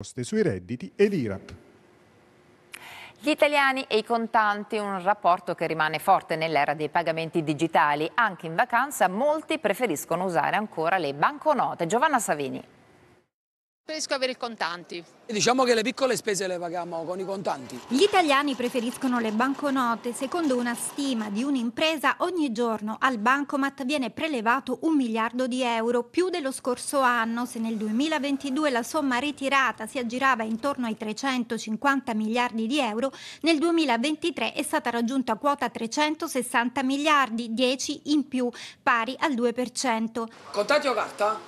imposte sui redditi ed IRAP. Gli italiani e i contanti, un rapporto che rimane forte nell'era dei pagamenti digitali. Anche in vacanza molti preferiscono usare ancora le banconote. Giovanna Savini. Preferisco avere i contanti. E diciamo che le piccole spese le paghiamo con i contanti. Gli italiani preferiscono le banconote. Secondo una stima di un'impresa, ogni giorno al bancomat viene prelevato un miliardo di euro, più dello scorso anno. Se nel 2022 la somma ritirata si aggirava intorno ai 350 miliardi di euro, nel 2023 è stata raggiunta quota 360 miliardi, 10 in più, pari al 2%. Contanti o carta?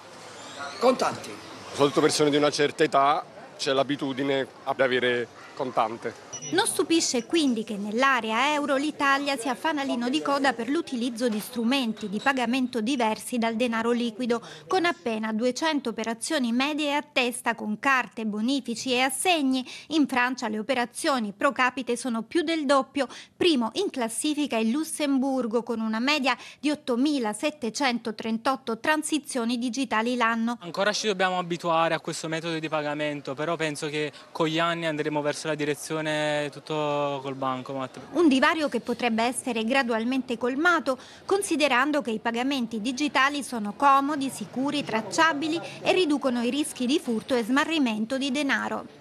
Contanti soprattutto persone di una certa età, c'è l'abitudine ad avere contante. Non stupisce quindi che nell'area euro l'Italia sia fanalino di coda per l'utilizzo di strumenti di pagamento diversi dal denaro liquido, con appena 200 operazioni medie a testa con carte, bonifici e assegni. In Francia le operazioni pro capite sono più del doppio, primo in classifica il Lussemburgo con una media di 8.738 transizioni digitali l'anno. Ancora ci dobbiamo abituare a questo metodo di pagamento, però penso che con gli anni andremo verso la direzione tutto col bancomat. Un divario che potrebbe essere gradualmente colmato considerando che i pagamenti digitali sono comodi, sicuri, tracciabili e riducono i rischi di furto e smarrimento di denaro.